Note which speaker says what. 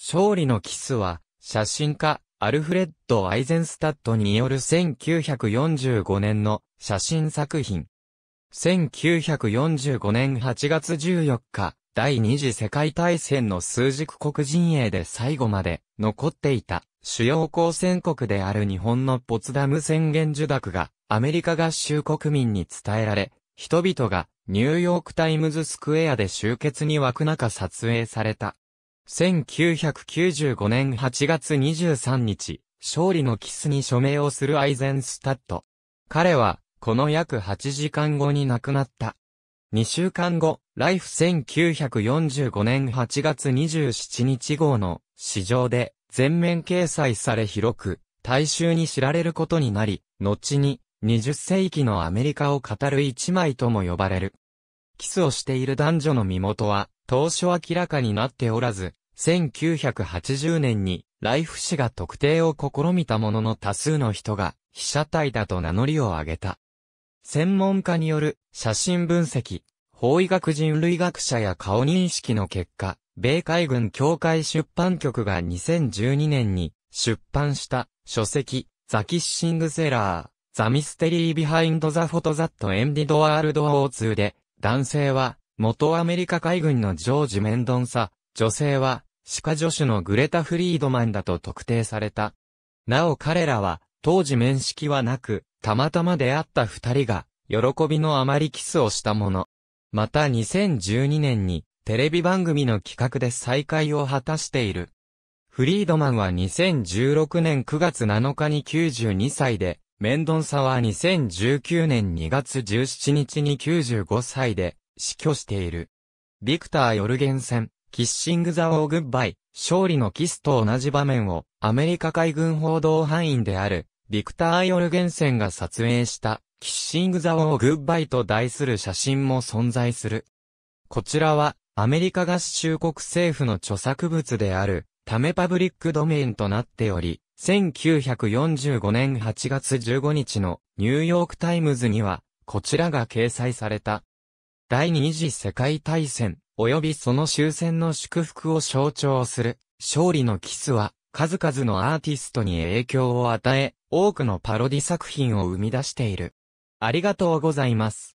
Speaker 1: 勝利のキスは、写真家、アルフレッド・アイゼンスタッドによる1945年の写真作品。1945年8月14日、第二次世界大戦の数軸国陣営で最後まで残っていた主要交戦国である日本のポツダム宣言受諾がアメリカ合衆国民に伝えられ、人々がニューヨークタイムズスクエアで集結に湧く中撮影された。1995年8月23日、勝利のキスに署名をするアイゼンスタット。彼は、この約8時間後に亡くなった。2週間後、ライフ1945年8月27日号の市場で全面掲載され広く大衆に知られることになり、後に20世紀のアメリカを語る一枚とも呼ばれる。キスをしている男女の身元は当初明らかになっておらず、1980年に、ライフ氏が特定を試みたものの多数の人が、被写体だと名乗りを上げた。専門家による写真分析、法医学人類学者や顔認識の結果、米海軍協会出版局が2012年に出版した書籍、ザキッシングセラー、ザミステリービハインドザフォトザットエンディドワールドオー2で、男性は元アメリカ海軍のジョージ・メンドンサ、女性は歯科助手のグレタ・フリードマンだと特定された。なお彼らは、当時面識はなく、たまたま出会った二人が、喜びのあまりキスをしたもの。また2012年に、テレビ番組の企画で再会を果たしている。フリードマンは2016年9月7日に92歳で、メンドンサは2019年2月17日に95歳で死去している。ビクター・ヨルゲンセン、キッシング・ザ・オー・グッバイ、勝利のキスと同じ場面を、アメリカ海軍報道範囲である、ビクター・オルゲンセンが撮影した、キッシング・ザ・オー・グッバイと題する写真も存在する。こちらは、アメリカ合衆国政府の著作物である、タメパブリックドメインとなっており、1945年8月15日のニューヨークタイムズには、こちらが掲載された。第二次世界大戦、及びその終戦の祝福を象徴する、勝利のキスは、数々のアーティストに影響を与え、多くのパロディ作品を生み出している。ありがとうございます。